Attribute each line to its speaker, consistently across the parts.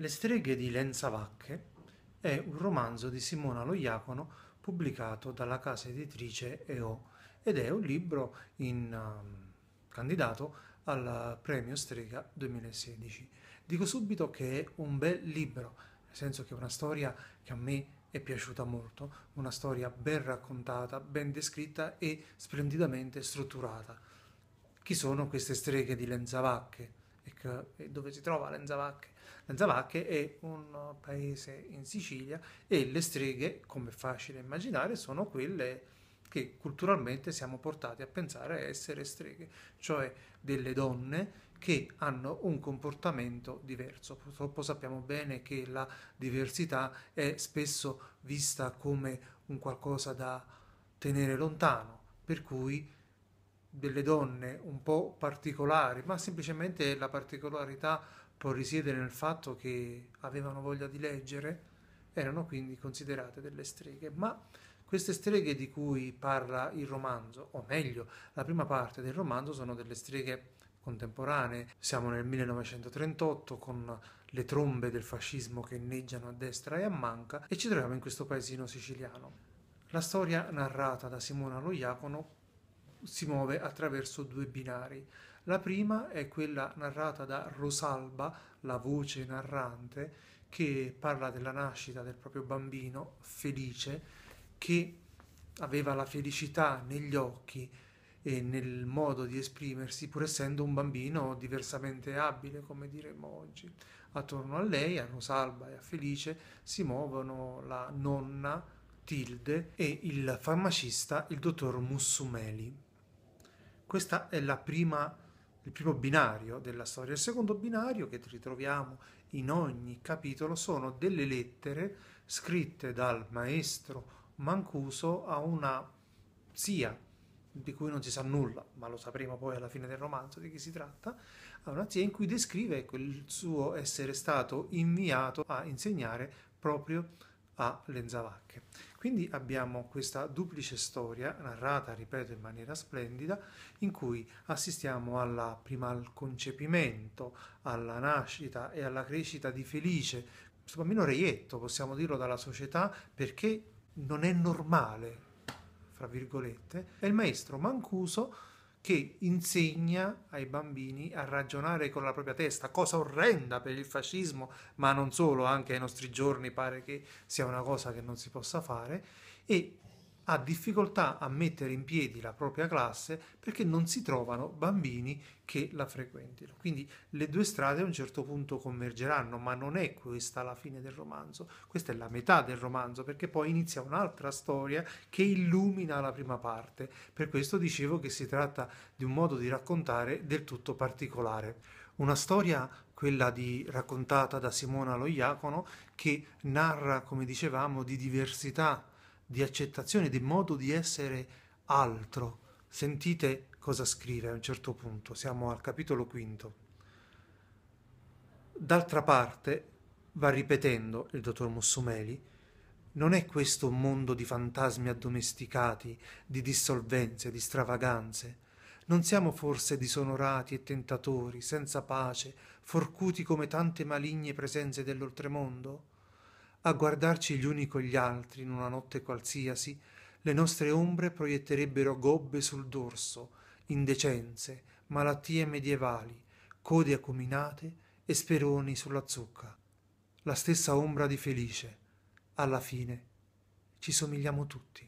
Speaker 1: Le streghe di Lenzavacche è un romanzo di Simona Lo Iacono pubblicato dalla casa editrice EO ed è un libro in, um, candidato al premio Strega 2016. Dico subito che è un bel libro, nel senso che è una storia che a me è piaciuta molto, una storia ben raccontata, ben descritta e splendidamente strutturata. Chi sono queste streghe di Lenzavacche? e dove si trova Lenzavacche. Lenzavacche è un paese in Sicilia e le streghe, come è facile immaginare, sono quelle che culturalmente siamo portati a pensare essere streghe, cioè delle donne che hanno un comportamento diverso. Purtroppo sappiamo bene che la diversità è spesso vista come un qualcosa da tenere lontano, per cui delle donne un po' particolari, ma semplicemente la particolarità può risiedere nel fatto che avevano voglia di leggere, erano quindi considerate delle streghe. Ma queste streghe di cui parla il romanzo, o meglio, la prima parte del romanzo, sono delle streghe contemporanee. Siamo nel 1938 con le trombe del fascismo che inneggiano a destra e a manca e ci troviamo in questo paesino siciliano. La storia narrata da Simona Lo Iacono si muove attraverso due binari. La prima è quella narrata da Rosalba, la voce narrante, che parla della nascita del proprio bambino felice, che aveva la felicità negli occhi e nel modo di esprimersi, pur essendo un bambino diversamente abile, come diremmo oggi. Attorno a lei, a Rosalba e a Felice, si muovono la nonna Tilde e il farmacista, il dottor Mussumeli. Questo è prima, il primo binario della storia. Il secondo binario che ritroviamo in ogni capitolo sono delle lettere scritte dal maestro Mancuso a una zia di cui non si sa nulla, ma lo sapremo poi alla fine del romanzo di chi si tratta, a una zia in cui descrive ecco, il suo essere stato inviato a insegnare proprio a Lenzavacche. Quindi abbiamo questa duplice storia, narrata, ripeto, in maniera splendida, in cui assistiamo alla, prima al concepimento, alla nascita e alla crescita di Felice, questo bambino reietto, possiamo dirlo, dalla società perché non è normale, fra virgolette, e il maestro Mancuso che insegna ai bambini a ragionare con la propria testa, cosa orrenda per il fascismo, ma non solo, anche ai nostri giorni pare che sia una cosa che non si possa fare, e ha difficoltà a mettere in piedi la propria classe perché non si trovano bambini che la frequentino. Quindi le due strade a un certo punto convergeranno, ma non è questa la fine del romanzo, questa è la metà del romanzo perché poi inizia un'altra storia che illumina la prima parte. Per questo dicevo che si tratta di un modo di raccontare del tutto particolare. Una storia, quella di, raccontata da Simona Lo Iacono, che narra, come dicevamo, di diversità di accettazione, di modo di essere altro. Sentite cosa scrive a un certo punto, siamo al capitolo quinto. D'altra parte, va ripetendo il dottor Mussumeli, non è questo un mondo di fantasmi addomesticati, di dissolvenze, di stravaganze. Non siamo forse disonorati e tentatori, senza pace, forcuti come tante maligne presenze dell'oltremondo? a guardarci gli uni con gli altri in una notte qualsiasi, le nostre ombre proietterebbero gobbe sul dorso, indecenze, malattie medievali, code acuminate e speroni sulla zucca. La stessa ombra di Felice. Alla fine ci somigliamo tutti.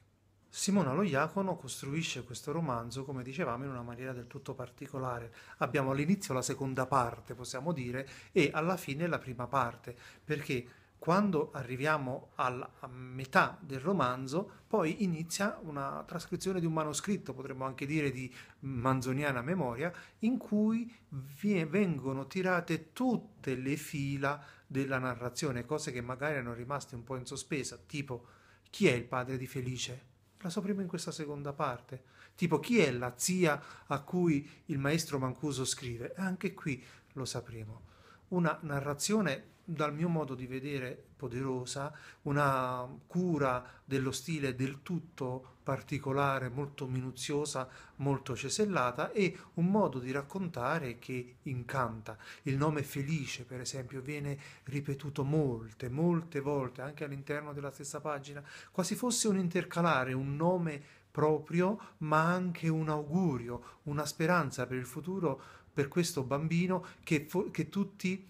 Speaker 1: Simona lo Iacono costruisce questo romanzo, come dicevamo, in una maniera del tutto particolare. Abbiamo all'inizio la seconda parte, possiamo dire, e alla fine la prima parte, perché quando arriviamo alla metà del romanzo, poi inizia una trascrizione di un manoscritto, potremmo anche dire di manzoniana memoria, in cui vengono tirate tutte le fila della narrazione, cose che magari erano rimaste un po' in sospesa, tipo chi è il padre di Felice? La sapremo in questa seconda parte. Tipo chi è la zia a cui il maestro Mancuso scrive? Anche qui lo sapremo una narrazione dal mio modo di vedere poderosa, una cura dello stile del tutto particolare, molto minuziosa, molto cesellata e un modo di raccontare che incanta. Il nome Felice, per esempio, viene ripetuto molte, molte volte, anche all'interno della stessa pagina, quasi fosse un intercalare, un nome proprio, ma anche un augurio, una speranza per il futuro per questo bambino che, che tutti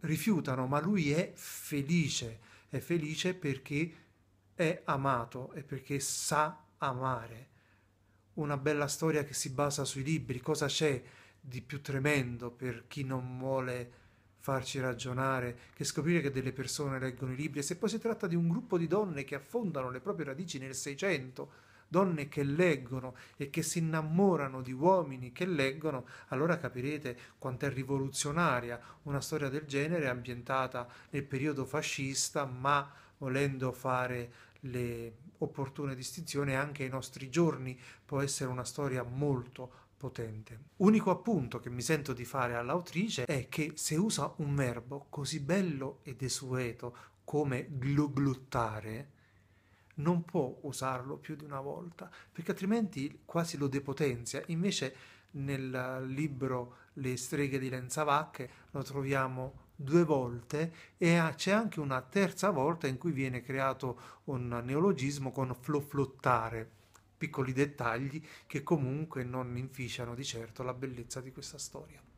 Speaker 1: rifiutano, ma lui è felice, è felice perché è amato e perché sa amare. Una bella storia che si basa sui libri, cosa c'è di più tremendo per chi non vuole farci ragionare, che scoprire che delle persone leggono i libri e se poi si tratta di un gruppo di donne che affondano le proprie radici nel Seicento, donne che leggono e che si innamorano di uomini che leggono, allora capirete quanto è rivoluzionaria una storia del genere ambientata nel periodo fascista, ma volendo fare le opportune distinzioni anche ai nostri giorni può essere una storia molto potente. Unico appunto che mi sento di fare all'autrice è che se usa un verbo così bello e desueto come glugluttare, non può usarlo più di una volta, perché altrimenti quasi lo depotenzia. Invece nel libro Le streghe di Lenzavacche lo troviamo due volte e c'è anche una terza volta in cui viene creato un neologismo con floflottare, piccoli dettagli che comunque non inficiano di certo la bellezza di questa storia.